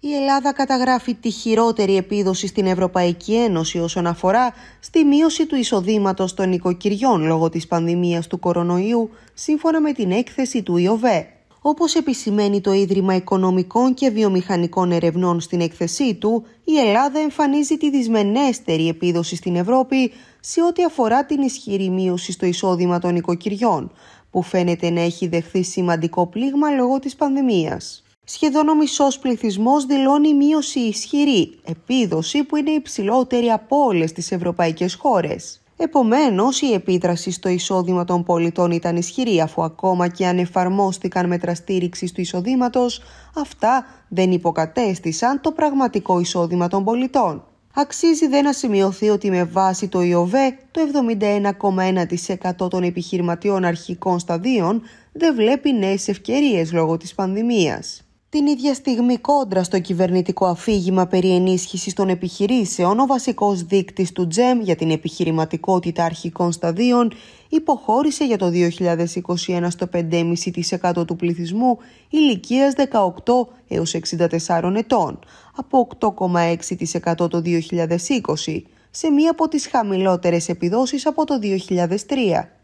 Η Ελλάδα καταγράφει τη χειρότερη επίδοση στην Ευρωπαϊκή Ένωση όσον αφορά στη μείωση του εισοδήματος των οικοκυριών λόγω της πανδημίας του κορονοϊού, σύμφωνα με την έκθεση του ΙΟΒΕ. Όπως επισημαίνει το Ίδρυμα Οικονομικών και Βιομηχανικών Ερευνών στην έκθεσή του, η Ελλάδα εμφανίζει τη δυσμενέστερη επίδοση στην Ευρώπη σε ό,τι αφορά την ισχυρή μείωση στο εισόδημα των οικοκυριών, που φαίνεται να έχει δεχθεί σημαντικό πλήγμα λόγω της πανδημίας. Σχεδόν ο μισός πληθυσμός δηλώνει μείωση ισχυρή, επίδοση που είναι υψηλότερη από όλες τις ευρωπαϊκές χώρες. Επομένως, η επίδραση στο εισόδημα των πολιτών ήταν ισχυρή, αφού ακόμα και αν εφαρμόστηκαν μέτρα στήριξης του εισοδήματος, αυτά δεν υποκατέστησαν το πραγματικό εισόδημα των πολιτών. Αξίζει δε να σημειωθεί ότι με βάση το ΙΟΒΕ, το 71,1% των επιχειρηματιών αρχικών σταδίων δεν βλέπει νέες ευκαιρίες λόγω της πανδημίας. Την ίδια στιγμή κόντρα στο κυβερνητικό αφήγημα περί ενίσχυσης των επιχειρήσεων, ο βασικός δείκτης του Τζεμ για την επιχειρηματικότητα αρχικών σταδίων υποχώρησε για το 2021 στο 5,5% του πληθυσμού ηλικίας 18 έως 64 ετών, από 8,6% το 2020, σε μία από τις χαμηλότερες επιδόσεις από το 2003.